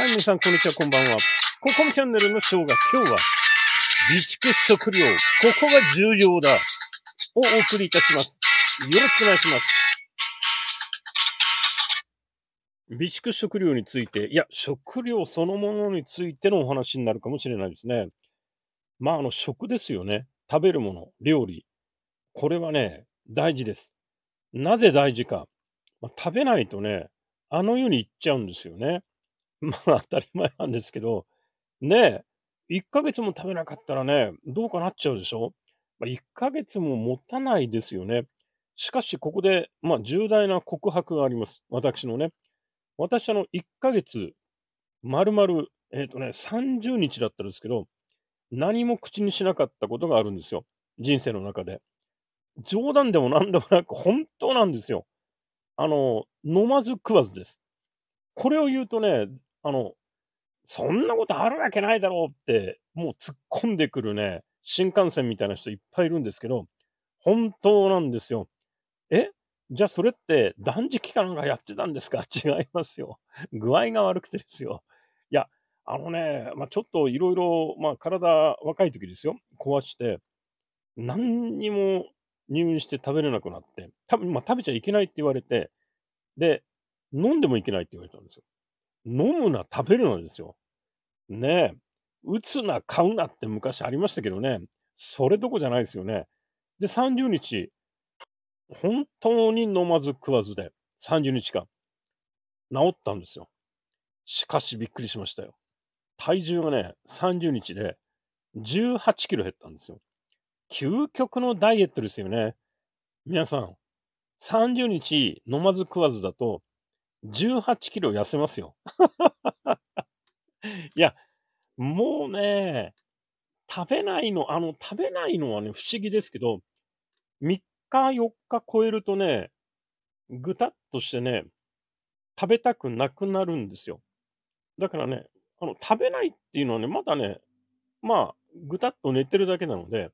はい、皆さん、こんにちは、こんばんは。ここもチャンネルのショーが今日は、備蓄食料、ここが重要だ、をお送りいたします。よろしくお願いします。備蓄食料について、いや、食料そのものについてのお話になるかもしれないですね。まあ、あの、食ですよね。食べるもの、料理。これはね、大事です。なぜ大事か。まあ、食べないとね、あの世に行っちゃうんですよね。まあ当たり前なんですけど、ねえ、1ヶ月も食べなかったらね、どうかなっちゃうでしょまあ、1ヶ月も持たないですよね。しかし、ここで、まあ、重大な告白があります。私のね。私、あの、1ヶ月、丸々、えっ、ー、とね、30日だったんですけど、何も口にしなかったことがあるんですよ。人生の中で。冗談でも何でもなく、本当なんですよ。あの、飲まず食わずです。これを言うとね、あの、そんなことあるわけないだろうって、もう突っ込んでくるね、新幹線みたいな人いっぱいいるんですけど、本当なんですよ。えじゃあそれって断食期間がやってたんですか 違いますよ。具合が悪くてですよ。いや、あのね、まあ、ちょっといろいろ、まあ、体若い時ですよ、壊して、何にも入院して食べれなくなって、多分まあ、食べちゃいけないって言われて、で、飲んでもいけないって言われたんですよ。飲むな、食べるなですよ。ねえ。打つな、買うなって昔ありましたけどね。それどこじゃないですよね。で、30日、本当に飲まず食わずで、30日間、治ったんですよ。しかしびっくりしましたよ。体重がね、30日で18キロ減ったんですよ。究極のダイエットですよね。皆さん、30日飲まず食わずだと、18キロ痩せますよ。いや、もうね、食べないの、あの、食べないのはね、不思議ですけど、3日、4日超えるとね、ぐたっとしてね、食べたくなくなるんですよ。だからね、あの、食べないっていうのはね、まだね、まあ、ぐたっと寝てるだけなので、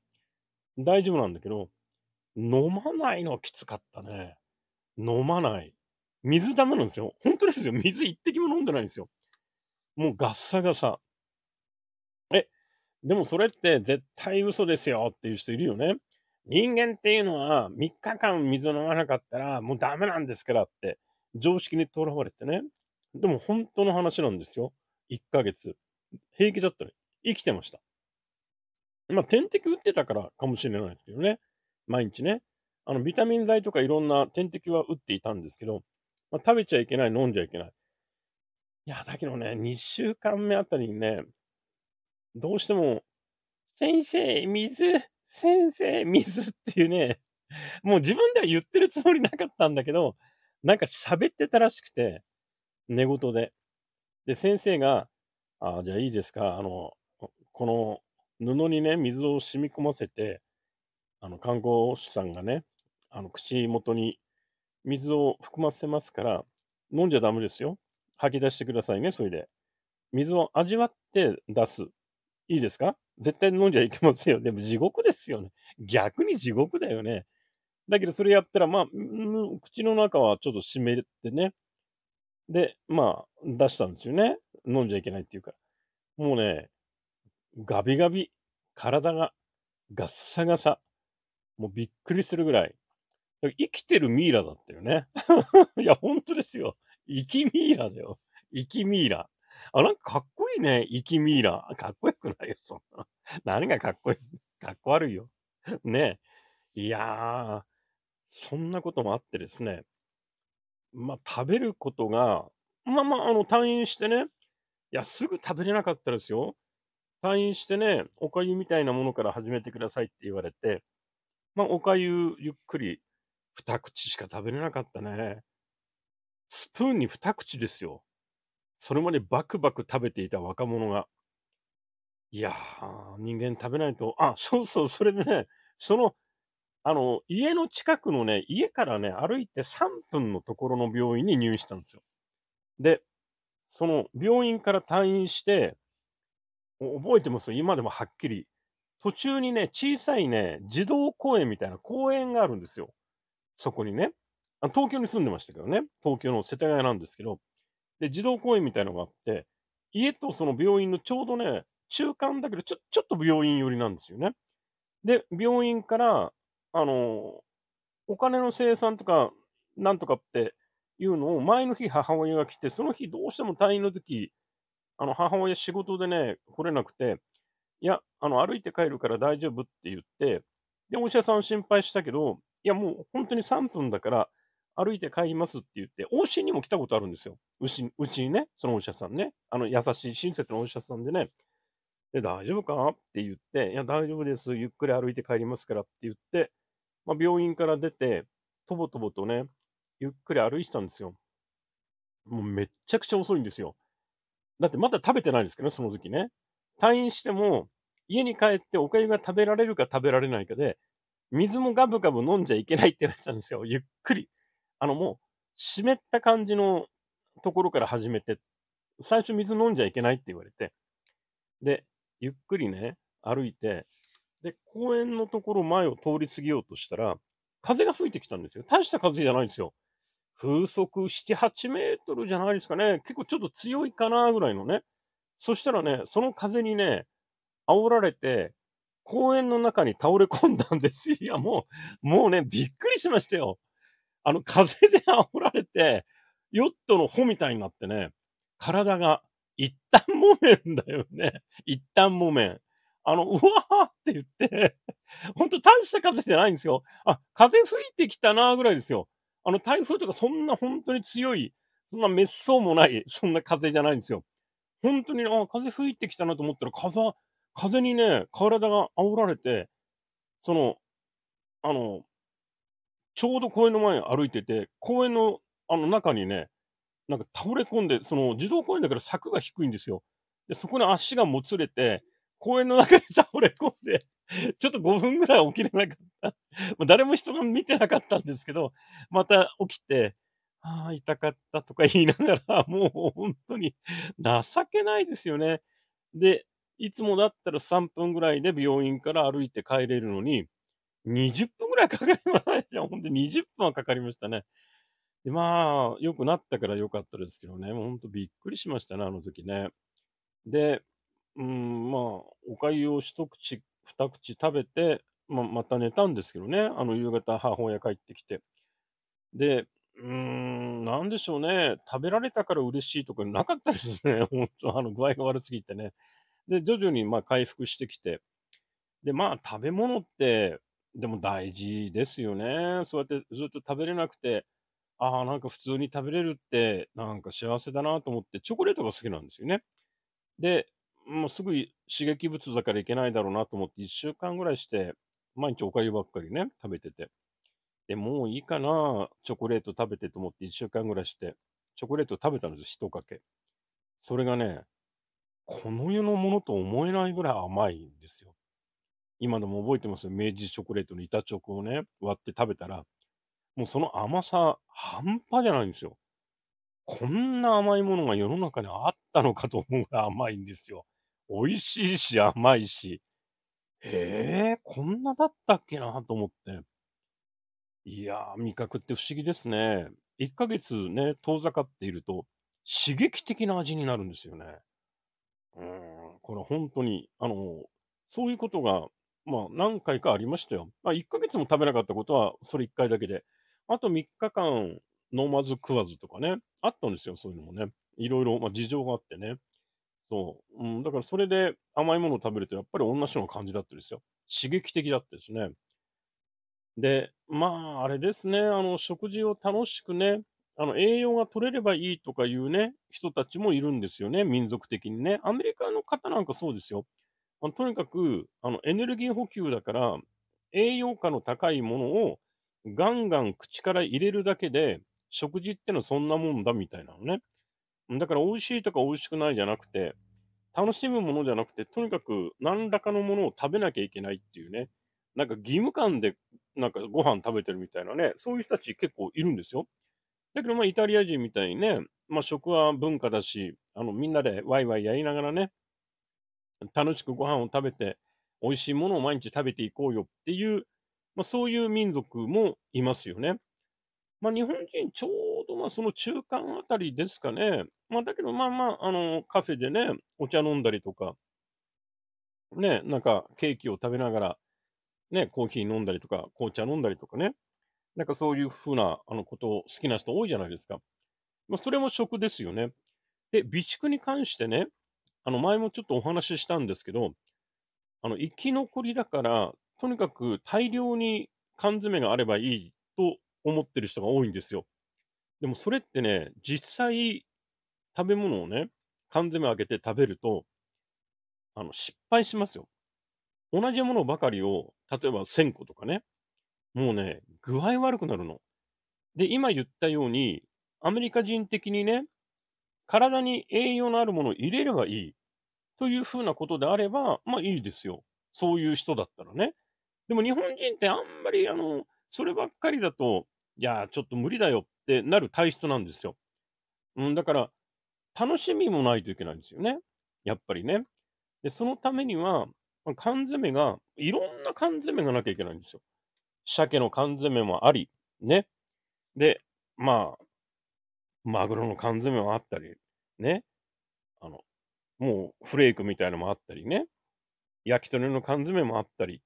大丈夫なんだけど、飲まないのはきつかったね。飲まない。水ダメなんですよ。本当ですよ。水一滴も飲んでないんですよ。もうガッサガサ。え、でもそれって絶対嘘ですよっていう人いるよね。人間っていうのは3日間水を飲まなかったらもうダメなんですからって常識にとらわれてね。でも本当の話なんですよ。1ヶ月。平気だったね。生きてました。まあ点滴打ってたからかもしれないですけどね。毎日ね。あのビタミン剤とかいろんな点滴は打っていたんですけど、まあ、食べちゃいけない、飲んじゃいけない。いや、だけどね、2週間目あたりにね、どうしても、先生、水、先生、水っていうね、もう自分では言ってるつもりなかったんだけど、なんか喋ってたらしくて、寝言で。で、先生が、あじゃあいいですか、あの、この布にね、水を染み込ませて、あの、観光師さんがね、あの、口元に水を含ませますから、飲んじゃダメですよ。吐き出してくださいね、それで。水を味わって出す。いいですか絶対飲んじゃいけませんよ。でも地獄ですよね。逆に地獄だよね。だけどそれやったら、まあ、口の中はちょっと湿ってね。で、まあ、出したんですよね。飲んじゃいけないっていうから。もうね、ガビガビ。体がガッサガサ。もうびっくりするぐらい。生きてるミイラだったよね。いや、本当ですよ。生きミイラだよ。生きミイラ。あ、なんかかっこいいね。生きミイラ。かっこよくないよ、そんな。何がかっこいい。かっこ悪いよ。ねえ。いやー、そんなこともあってですね。まあ、食べることが、まあまあ、あの、退院してね。いや、すぐ食べれなかったですよ。退院してね、おかゆみたいなものから始めてくださいって言われて、まあ、おかゆゆっくり二口しか食べれなかったね。スプーンに二口ですよ。それまでバクバク食べていた若者が。いやー、人間食べないと、あ、そうそう、それでね、その、あの、家の近くのね、家からね、歩いて3分のところの病院に入院したんですよ。で、その病院から退院して、覚えてます今でもはっきり。途中にね、小さいね、児童公園みたいな公園があるんですよ。そこにね、東京に住んでましたけどね、東京の世田谷なんですけど、で、児童公園みたいのがあって、家とその病院のちょうどね、中間だけど、ちょ、ちょっと病院寄りなんですよね。で、病院から、あの、お金の生産とか、なんとかっていうのを前の日母親が来て、その日どうしても退院の時、あの、母親仕事でね、来れなくて、いや、あの、歩いて帰るから大丈夫って言って、で、お医者さん心配したけど、いや、もう本当に3分だから歩いて帰りますって言って、往診にも来たことあるんですよ。うちうちにね、そのお医者さんね。あの、優しい親切なお医者さんでね。で、大丈夫かって言って、いや、大丈夫です。ゆっくり歩いて帰りますからって言って、まあ、病院から出て、とぼとぼとね、ゆっくり歩いてたんですよ。もうめっちゃくちゃ遅いんですよ。だってまだ食べてないですけどね、その時ね。退院しても、家に帰ってお粥が食べられるか食べられないかで、水もガブガブ飲んじゃいけないって言われたんですよ。ゆっくり。あの、もう、湿った感じのところから始めて、最初水飲んじゃいけないって言われて、で、ゆっくりね、歩いて、で、公園のところ前を通り過ぎようとしたら、風が吹いてきたんですよ。大した風じゃないんですよ。風速7、8メートルじゃないですかね。結構ちょっと強いかなぐらいのね。そしたらね、その風にね、煽られて、公園の中に倒れ込んだんです。いや、もう、もうね、びっくりしましたよ。あの、風で煽られて、ヨットの帆みたいになってね、体が一旦めんだよね。一旦めん。あの、うわーって言って、ほんと大した風じゃないんですよ。あ、風吹いてきたなーぐらいですよ。あの、台風とかそんな本当に強い、そんな滅相もない、そんな風じゃないんですよ。本当に、あ、風吹いてきたなと思ったら、風、風にね、体が煽られて、その、あの、ちょうど公園の前歩いてて、公園の、あの中にね、なんか倒れ込んで、その、児童公園だから柵が低いんですよ。で、そこに足がもつれて、公園の中に倒れ込んで ちょっと5分ぐらい起きれなかったま誰も人が見てなかったんですけど、また起きて、ああ、痛かったとか言いながら、もう本当に情けないですよね。で、いつもだったら3分ぐらいで病院から歩いて帰れるのに、20分ぐらいかかりました。ほんに20分はかかりましたね。で、まあ、良くなったから良かったですけどね、ほんとびっくりしましたね、あの時ね。で、うん、まあ、おかゆを一口、二口食べて、ままた寝たんですけどね、あの夕方母親帰ってきて。で、うーん、なんでしょうね。食べられたから嬉しいとかなかったですね。本 当あの、具合が悪すぎてね。で、徐々にまあ回復してきて、で、まあ食べ物って、でも大事ですよね。そうやってずっと食べれなくて、ああ、なんか普通に食べれるって、なんか幸せだなと思って、チョコレートが好きなんですよね。で、もうすぐ刺激物だからいけないだろうなと思って、1週間ぐらいして、毎日おかゆばっかりね、食べてて。で、もういいかな、チョコレート食べてと思って1週間ぐらいして、チョコレート食べたんです、一かけ。それがね、この世のものと思えないぐらい甘いんですよ。今でも覚えてますよ。明治チョコレートの板チョコをね、割って食べたら、もうその甘さ、半端じゃないんですよ。こんな甘いものが世の中にあったのかと思うぐらい甘いんですよ。美味しいし甘いし。へえー、こんなだったっけなと思って。いやー、味覚って不思議ですね。1ヶ月ね、遠ざかっていると、刺激的な味になるんですよね。うん、これ本当に、あの、そういうことが、まあ何回かありましたよ。まあ1ヶ月も食べなかったことは、それ1回だけで。あと3日間飲まず食わずとかね、あったんですよ、そういうのもね。いろいろ、まあ、事情があってね。そう。うん、だからそれで甘いものを食べると、やっぱり同じような感じだったですよ。刺激的だったですね。で、まあ、あれですね、あの、食事を楽しくね、あの、栄養が取れればいいとかいうね、人たちもいるんですよね、民族的にね。アメリカの方なんかそうですよ。まあ、とにかく、あの、エネルギー補給だから、栄養価の高いものをガンガン口から入れるだけで、食事ってのはそんなもんだみたいなのね。だから美味しいとか美味しくないじゃなくて、楽しむものじゃなくて、とにかく何らかのものを食べなきゃいけないっていうね、なんか義務感でなんかご飯食べてるみたいなね、そういう人たち結構いるんですよ。だけどまあイタリア人みたいにね、まあ食は文化だし、あのみんなでワイワイやりながらね、楽しくご飯を食べて、美味しいものを毎日食べていこうよっていう、まあそういう民族もいますよね。まあ日本人ちょうどまあその中間あたりですかね。まあだけどまあまあ、あのカフェでね、お茶飲んだりとか、ね、なんかケーキを食べながら、ね、コーヒー飲んだりとか、紅茶飲んだりとかね。なんかそういうふうなあのことを好きな人多いじゃないですか。まあ、それも食ですよね。で、備蓄に関してね、あの前もちょっとお話ししたんですけど、あの生き残りだから、とにかく大量に缶詰があればいいと思ってる人が多いんですよ。でもそれってね、実際食べ物をね、缶詰開けて食べると、あの失敗しますよ。同じものばかりを、例えば1000個とかね、もうね、具合悪くなるの。で、今言ったように、アメリカ人的にね、体に栄養のあるものを入れればいい。というふうなことであれば、まあいいですよ。そういう人だったらね。でも日本人ってあんまり、あの、そればっかりだと、いや、ちょっと無理だよってなる体質なんですよ。うん、だから、楽しみもないといけないんですよね。やっぱりね。で、そのためには、缶詰が、いろんな缶詰がなきゃいけないんですよ。鮭の缶詰もあり、ね。で、まあ、マグロの缶詰もあったり、ね。あの、もうフレークみたいのもあったりね。焼き鳥の缶詰もあったり、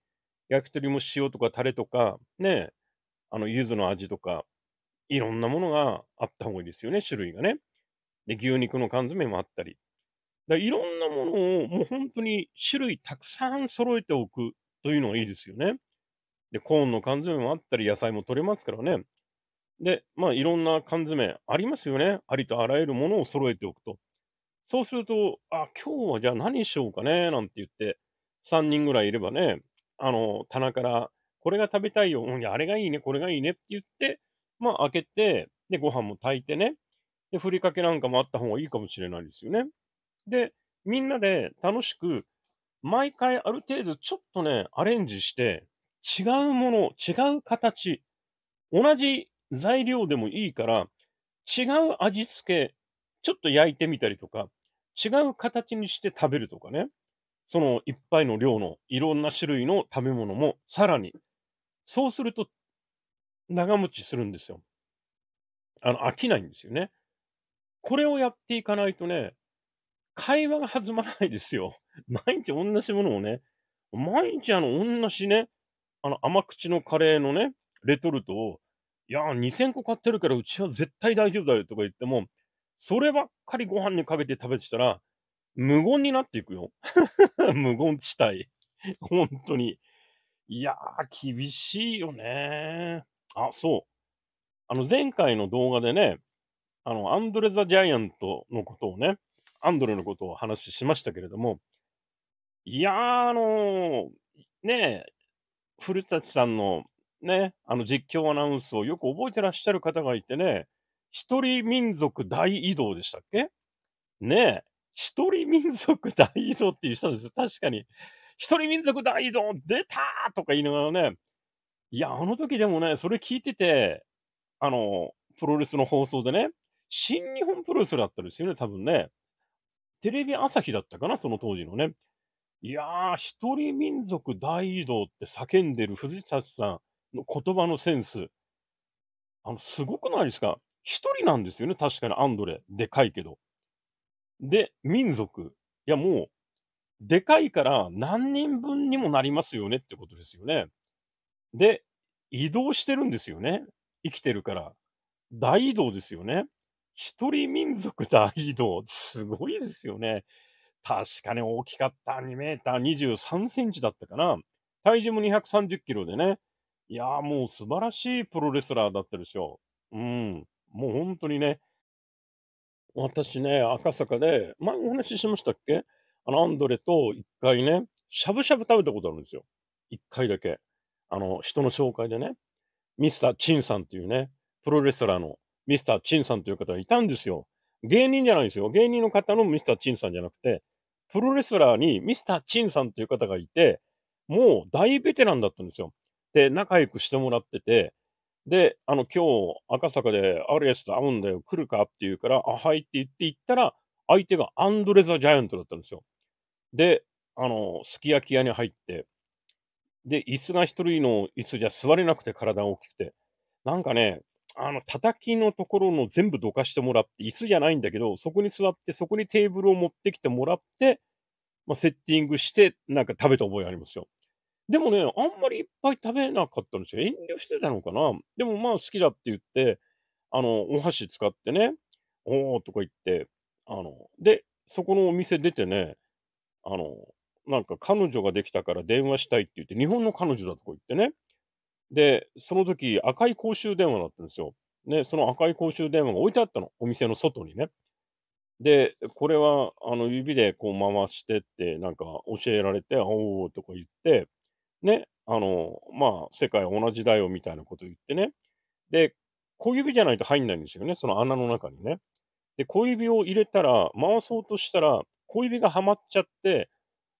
焼き鳥も塩とかタレとか、ね。あの、柚子の味とか、いろんなものがあった方がいいですよね、種類がね。で、牛肉の缶詰もあったり。だいろんなものをもう本当に種類たくさん揃えておくというのがいいですよね。で、コーンの缶詰もあったり、野菜も取れますからね。で、まあ、いろんな缶詰ありますよね。ありとあらゆるものを揃えておくと。そうすると、あ、今日はじゃあ何しようかね、なんて言って、3人ぐらいいればね、あの、棚から、これが食べたいよ、あれがいいね、これがいいねって言って、まあ、開けて、で、ご飯も炊いてね、で、ふりかけなんかもあった方がいいかもしれないですよね。で、みんなで楽しく、毎回ある程度ちょっとね、アレンジして、違うもの、違う形、同じ材料でもいいから、違う味付け、ちょっと焼いてみたりとか、違う形にして食べるとかね。そのいっぱいの量のいろんな種類の食べ物もさらに。そうすると長持ちするんですよ。あの、飽きないんですよね。これをやっていかないとね、会話が弾まないですよ。毎日同じものをね、毎日あの、同じね、あの、甘口のカレーのね、レトルトを、いや、2000個買ってるからうちは絶対大丈夫だよとか言っても、そればっかりご飯にかけて食べてたら、無言になっていくよ。無言地帯。本当に。いやー、厳しいよねあ、そう。あの、前回の動画でね、あの、アンドレ・ザ・ジャイアントのことをね、アンドレのことを話しましたけれども、いやー、あのー、ねえ、古舘さんのね、あの実況アナウンスをよく覚えてらっしゃる方がいてね、一人民族大移動でしたっけねえ、一人民族大移動っていう人ですよ。確かに。一人民族大移動出たとか言いながらね、いや、あの時でもね、それ聞いてて、あの、プロレスの放送でね、新日本プロレスだったですよね、多分ね。テレビ朝日だったかな、その当時のね。いやー、一人民族大移動って叫んでる藤田さんの言葉のセンス。あの、すごくないですか一人なんですよね。確かにアンドレ。でかいけど。で、民族。いや、もう、でかいから何人分にもなりますよねってことですよね。で、移動してるんですよね。生きてるから。大移動ですよね。一人民族大移動。すごいですよね。確かに大きかった。2メーター23センチだったかな。体重も230キロでね。いやーもう素晴らしいプロレスラーだったでしょう。うん。もう本当にね。私ね、赤坂で、前お話ししましたっけあの、アンドレと一回ね、しゃぶしゃぶ食べたことあるんですよ。一回だけ。あの、人の紹介でね、ミスター・チンさんっていうね、プロレスラーのミスター・チンさんという方がいたんですよ。芸人じゃないんですよ。芸人の方のミスターチンさんじゃなくて、プロレスラーにミスターチンさんという方がいて、もう大ベテランだったんですよ。で、仲良くしてもらってて、で、あの、今日、赤坂であるやつと会うんだよ、来るかって言うから、あ、はいって言って行ったら、相手がアンドレザ・ジャイアントだったんですよ。で、あの、すき焼き屋に入って、で、椅子が一人の椅子じゃ座れなくて体が大きくて、なんかね、あの、叩きのところの全部どかしてもらって、椅子じゃないんだけど、そこに座って、そこにテーブルを持ってきてもらって、まあ、セッティングして、なんか食べた覚えありますよ。でもね、あんまりいっぱい食べなかったんですよ。遠慮してたのかなでもまあ好きだって言って、あの、お箸使ってね、おーとか言って、あの、で、そこのお店出てね、あの、なんか彼女ができたから電話したいって言って、日本の彼女だとか言ってね、で、その時赤い公衆電話だったんですよ。ね、その赤い公衆電話が置いてあったの、お店の外にね。で、これはあの指でこう回してって、なんか教えられて、おおーとか言って、ね、あの、まあ、世界同じだよみたいなこと言ってね。で、小指じゃないと入んないんですよね、その穴の中にね。で、小指を入れたら、回そうとしたら、小指がはまっちゃって、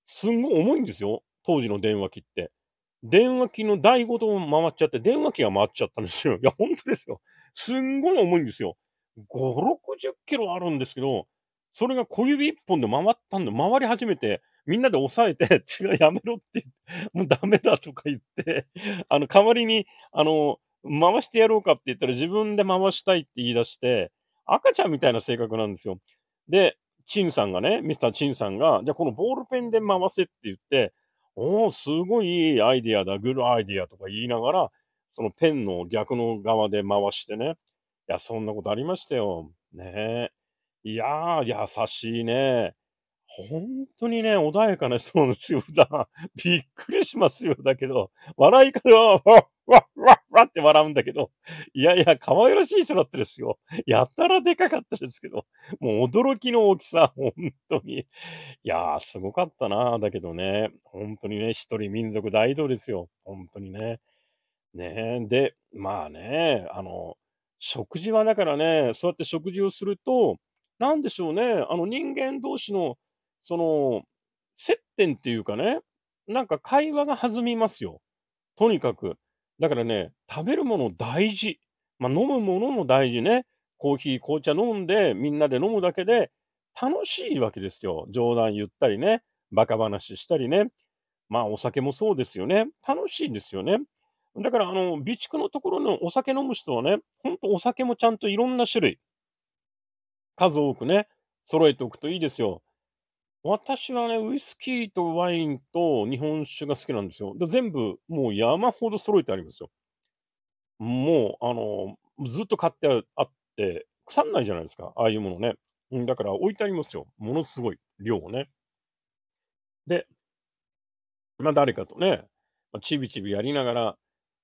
すんごい重いんですよ、当時の電話機って。電話機の第5と回っちゃって、電話機が回っちゃったんですよ。いや、本当ですよ。すんごい重いんですよ。5、60キロあるんですけど、それが小指一本で回ったんで、回り始めて、みんなで抑えて、違う、やめろって、もうダメだとか言って、あの、代わりに、あの、回してやろうかって言ったら自分で回したいって言い出して、赤ちゃんみたいな性格なんですよ。で、チンさんがね、ミスターチンさんが、じゃあこのボールペンで回せって言って、おお、すごいいいアイディアだ、グルアイディアとか言いながら、そのペンの逆の側で回してね。いや、そんなことありましたよ。ねえ。いやー、優しいね。本当にね、穏やかな人なんですよ、びっくりしますよ、だけど。笑い方は、わっわっわわって笑うんだけど。いやいや、可愛らしい人だったですよ。やたらでかかったですけど。もう驚きの大きさ、本当に。いやー、すごかったなだけどね。本当にね、一人民族大移動ですよ。本当にね。ねで、まあね、あの、食事はだからね、そうやって食事をすると、なんでしょうね、あの人間同士のその、接点っていうかね、なんか会話が弾みますよ。とにかく。だからね、食べるもの大事。まあ、飲むものも大事ね。コーヒー、紅茶飲んで、みんなで飲むだけで楽しいわけですよ。冗談言ったりね。バカ話したりね。まあ、お酒もそうですよね。楽しいんですよね。だから、あの、備蓄のところのお酒飲む人はね、ほんとお酒もちゃんといろんな種類、数多くね、揃えておくといいですよ。私はね、ウイスキーとワインと日本酒が好きなんですよ。で全部、もう山ほど揃えてありますよ。もう、あの、ずっと買ってあって、腐んないじゃないですか、ああいうものね。だから置いてありますよ。ものすごい量をね。で、まあ誰かとね、ちびちびやりながら、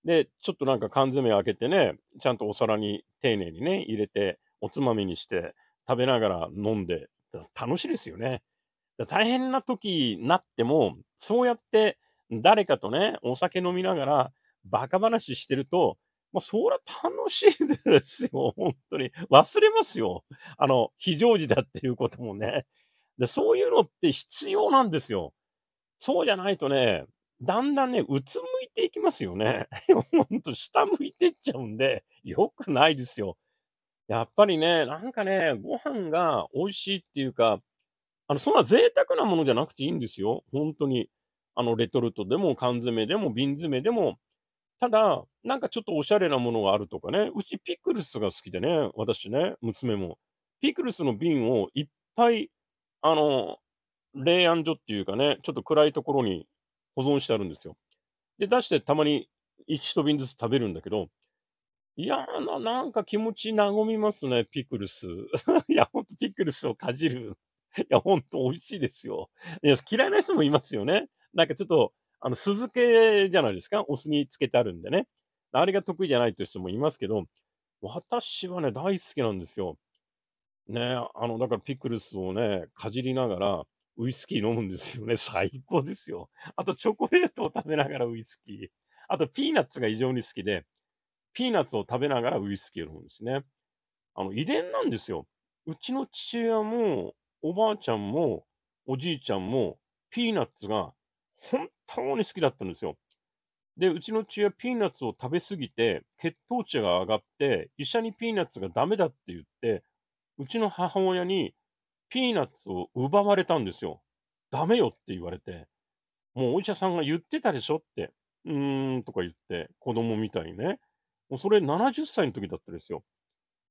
で、ちょっとなんか缶詰開けてね、ちゃんとお皿に丁寧にね、入れて、おつまみにして、食べながら飲んで、楽しいですよね。大変な時になっても、そうやって誰かとね、お酒飲みながらバカ話してると、まあ、そりゃ楽しいですよ。本当に。忘れますよ。あの、非常時だっていうこともね。で、そういうのって必要なんですよ。そうじゃないとね、だんだんね、うつむいていきますよね。ほんと、下向いてっちゃうんで、良くないですよ。やっぱりね、なんかね、ご飯が美味しいっていうか、あの、そんな贅沢なものじゃなくていいんですよ。本当に。あの、レトルトでも缶詰でも瓶詰でも。ただ、なんかちょっとおしゃれなものがあるとかね。うちピクルスが好きでね、私ね、娘も。ピクルスの瓶をいっぱい、あの、冷暗所っていうかね、ちょっと暗いところに保存してあるんですよ。で、出してたまに一瓶ずつ食べるんだけど、いやーな、なんか気持ち和みますね、ピクルス。いや、ほんとピクルスをかじる。いや、ほんと美味しいですよ。いや、嫌いな人もいますよね。なんかちょっと、あの、酢漬けじゃないですか。お酢につけてあるんでね。あれが得意じゃないという人もいますけど、私はね、大好きなんですよ。ね、あの、だからピクルスをね、かじりながら、ウイスキー飲むんですよね。最高ですよ。あと、チョコレートを食べながらウイスキー。あと、ピーナッツが異常に好きで、ピーナッツを食べながらウイスキーを飲むんですね。あの、遺伝なんですよ。うちの父親も、おばあちゃんもおじいちゃんもピーナッツが本当に好きだったんですよ。で、うちの父はピーナッツを食べすぎて血糖値が上がって医者にピーナッツがダメだって言って、うちの母親にピーナッツを奪われたんですよ。ダメよって言われて、もうお医者さんが言ってたでしょって、うーんとか言って、子供みたいにね。もうそれ70歳の時だったですよ。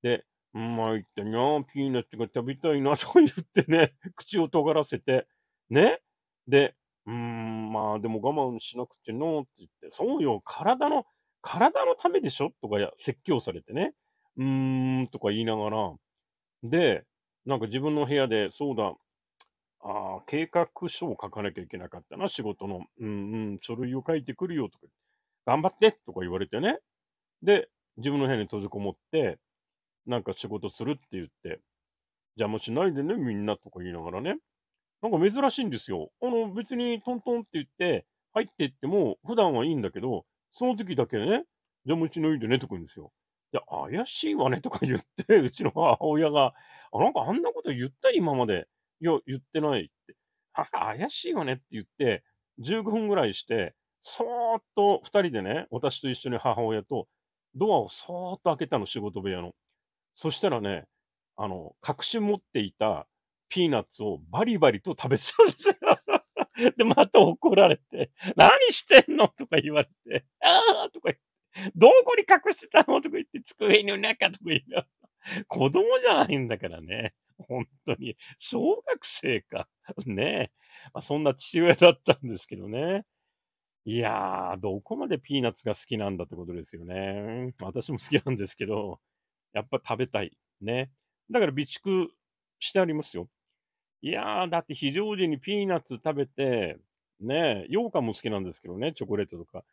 で、まいったー、ピーナッツが食べたいな、と言ってね、口を尖らせて、ね。で、うーん、まあでも我慢しなくての、って言って、そうよ、体の、体のためでしょとか説教されてね、うーん、とか言いながら、で、なんか自分の部屋で、そうだ、あ計画書を書かなきゃいけなかったな、仕事の、うんうん、書類を書いてくるよ、とか、頑張ってとか言われてね。で、自分の部屋に閉じこもって、なんか仕事するって言って、邪魔しないでね、みんなとか言いながらね。なんか珍しいんですよ。あの、別にトントンって言って、入っていっても、普段はいいんだけど、その時だけね、邪魔しないでね、とか言うんですよ。いや、怪しいわね、とか言って、うちの母親が、あ、なんかあんなこと言った今まで。いや、言ってないって。あ、怪しいわねって言って、15分ぐらいして、そーっと二人でね、私と一緒に母親と、ドアをそーっと開けたの、仕事部屋の。そしたらね、あの、隠し持っていたピーナッツをバリバリと食べさせて、で、また怒られて、何してんのとか言われて、ああとか言って、どこに隠してたのとか言って、机の中とか言いながら、子供じゃないんだからね。本当に。小学生か。ねえ。まあ、そんな父親だったんですけどね。いやー、どこまでピーナッツが好きなんだってことですよね。私も好きなんですけど、やっぱ食べたい。ね。だから備蓄してありますよ。いやー、だって非常時にピーナッツ食べて、ね、羊羹も好きなんですけどね、チョコレートとか。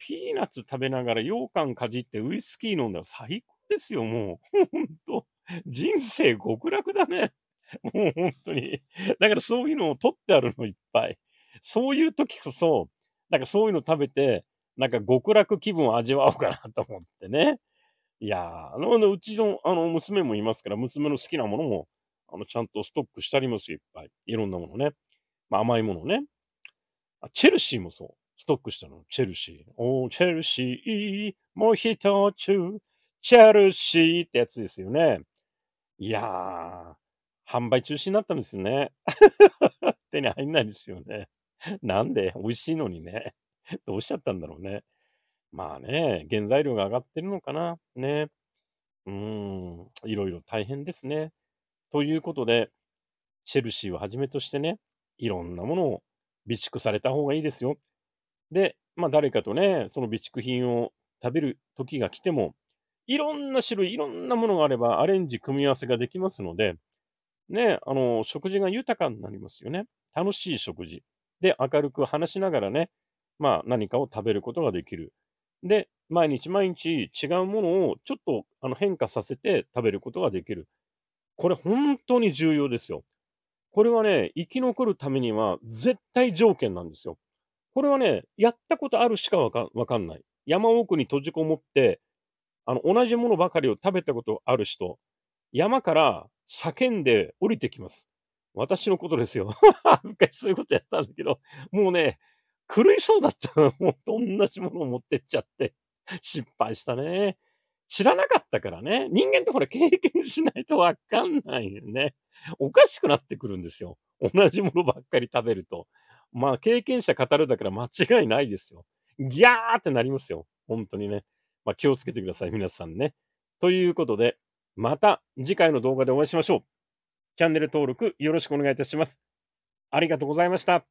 ピーナッツ食べながら羊羹かじってウイスキー飲んだら最高ですよ、もう。ほんと。人生極楽だね。もう本当に。だからそういうのを取ってあるのいっぱい。そういう時こそ、なんかそういうの食べて、なんか極楽気分を味わおうかなと思ってね。いやあの、うちの、あの、娘もいますから、娘の好きなものも、あの、ちゃんとストックしてありますよ、いっぱい。いろんなものね。まあ、甘いものね。あ、チェルシーもそう。ストックしたの。チェルシー。おー、チェルシー、もう一つ、チェルシーってやつですよね。いやー、販売中止になったんですよね。手に入んないですよね。なんで美味しいのにね。どうしちゃったんだろうね。まあね、原材料が上がってるのかな。ね。うーん、いろいろ大変ですね。ということで、チェルシーをはじめとしてね、いろんなものを備蓄された方がいいですよ。で、まあ誰かとね、その備蓄品を食べる時が来ても、いろんな種類、いろんなものがあればアレンジ組み合わせができますので、ね、あの、食事が豊かになりますよね。楽しい食事。で、明るく話しながらね、まあ何かを食べることができる。で、毎日毎日違うものをちょっとあの変化させて食べることができる。これ本当に重要ですよ。これはね、生き残るためには絶対条件なんですよ。これはね、やったことあるしかわかかんない。山奥に閉じこもって、あの、同じものばかりを食べたことある人、山から叫んで降りてきます。私のことですよ。一回そういうことやったんだけど、もうね、狂いそうだったもう同じものを持ってっちゃって、失敗したね。知らなかったからね。人間ってほら経験しないとわかんないよね。おかしくなってくるんですよ。同じものばっかり食べると。まあ経験者語るだから間違いないですよ。ギャーってなりますよ。本当にね。まあ気をつけてください。皆さんね。ということで、また次回の動画でお会いしましょう。チャンネル登録よろしくお願いいたします。ありがとうございました。